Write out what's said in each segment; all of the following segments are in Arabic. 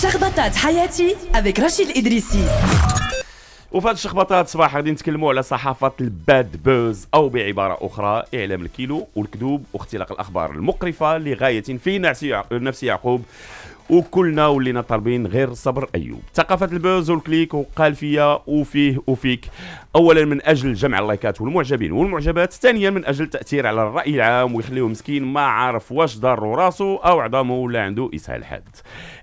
شخبطات حياتي avec رشيد إدريسي وفي هذه الشخبطات صباح غادي نتكلموا على صحافه الباد بوز او بعباره اخرى اعلام الكيلو والكذوب واختلاق الاخبار المقرفه لغايه في نفس يعقوب وكلنا ولينا طالبين غير صبر ايوب ثقافه البوز والكليك وقال فيا وفيه وفيك اولا من اجل جمع اللايكات والمعجبين والمعجبات ثانيا من اجل التاثير على الراي العام ويخليه مسكين ما عارف واش ضر راسو او عظامه ولا عنده اسهال حاد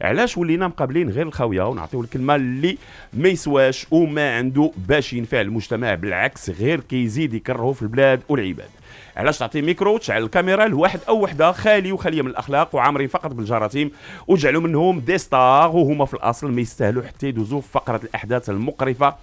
علاش ولينا مقابلين غير الخاويه ونعطيو الكلمه اللي ما يسواش وما عنده باش ينفع المجتمع بالعكس غير كيزيد يكرهه في البلاد والعباد علاش تعطي ميكرو تشعل الكاميرا لواحد او وحده خالي وخاليه من الاخلاق وعامرين فقط بالجراثيم وجعلوا منهم دي ستار وهما في الاصل ما يستاهلوا حتى يدوزوا في فقره الاحداث المقرفه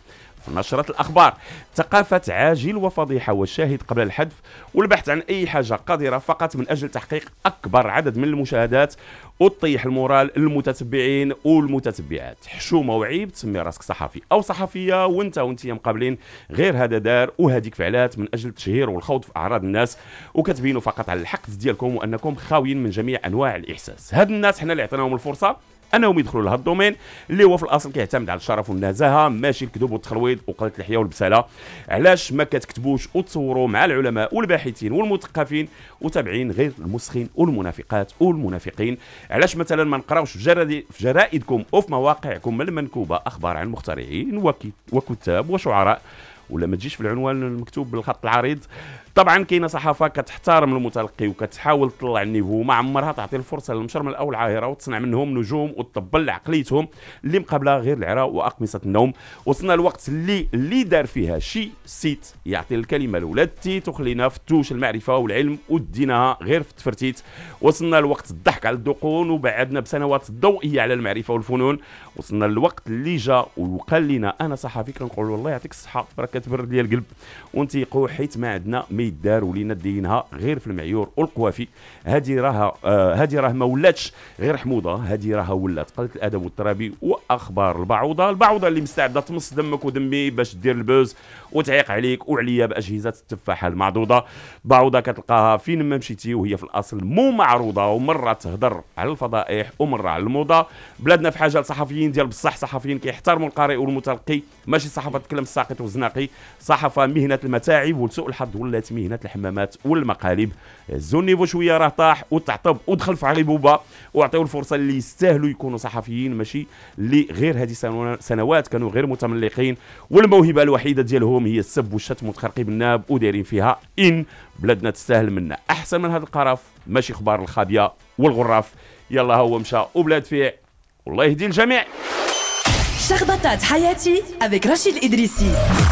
نشرة الأخبار ثقافة عاجل وفضيحة والشاهد قبل الحذف والبحث عن أي حاجة قادرة فقط من أجل تحقيق أكبر عدد من المشاهدات وتطيح المورال للمتتبعين والمتتبعات حشومة وعيب تسمي راسك صحفي أو صحفية وانت وانت مقابلين غير هذا دار وهذيك فعلات من أجل التشهير والخوض في أعراض الناس وكتبينوا فقط على الحقد ديالكم وأنكم خاويين من جميع أنواع الإحساس هاد الناس حنا اللي عطيناهم الفرصة انهم يدخلوا لهذا الدومين اللي هو في الاصل كيعتمد على الشرف والنزاهه ماشي الكذوب والتخلويض وقله اللحيه والبساله علاش ما كتكتبوش وتصوروا مع العلماء والباحثين والمثقفين وتابعين غير المسخين والمنافقات والمنافقين علاش مثلا ما نقراوش في جرائدكم وفي مواقعكم المنكوبه اخبار عن مخترعين وكتاب وشعراء ولا ما تجيش في العنوان المكتوب بالخط العريض طبعا كاينه صحافه كتحترم المتلقي وكتحاول تطلع النيفو ما عمرها تعطي الفرصه للمشرمل او العاهره وتصنع منهم نجوم وتطبل عقليتهم اللي مقابله غير العراء واقمصه النوم وصلنا الوقت اللي اللي دار فيها شي سيت يعطي الكلمه لولاد التيت وخلينا فتوش المعرفه والعلم وديناها غير في التفرتيت وصلنا الوقت الضحك على الدقون وبعدنا بسنوات ضوئيه على المعرفه والفنون وصلنا الوقت اللي جا وقال لنا انا صحفي كنقول والله يعطيك الصحه راه كتبرد لي القلب وانت حيت ما عندنا اللي داروا لينا دينها غير في المعيور والقوافي هذه راها هذه آه، راه ما ولاتش غير حموضه هذه راها ولات قلت الادب والترابي واخبار البعوضه البعوضه اللي مستعده تمص دمك ودمي باش دير البوز وتعيق عليك وعليا باجهزه التفاحه المعضوضه بعوضه كتلقاها فين ما مشيتي وهي في الاصل مو معروضه ومره تهضر على الفضائح ومره على الموضه بلادنا في حاجه لصحفيين ديال بصح صحفيين كيحترموا القارئ والمتلقي ماشي صحافه كلام الساقط والزناقي صحافه مهنه المتاعب ولسوء الحظ ولات مهنه الحمامات والمقالب هزوا النيفو شويه راه طاح وتعطب ودخل في عغيبوبه واعطيو الفرصه اللي يستاهلوا يكونوا صحفيين ماشي اللي غير هذه سنوات كانوا غير متملقين والموهبه الوحيده ديالهم هي السب والشتم وتخرقي بالناب ودايرين فيها ان بلادنا تستاهل منا احسن من هذا القرف ماشي اخبار الخابيه والغراف يلا هو مشى وبلاد فيع والله يهدي الجميع شخبطات حياتي avec Rachid Idrissi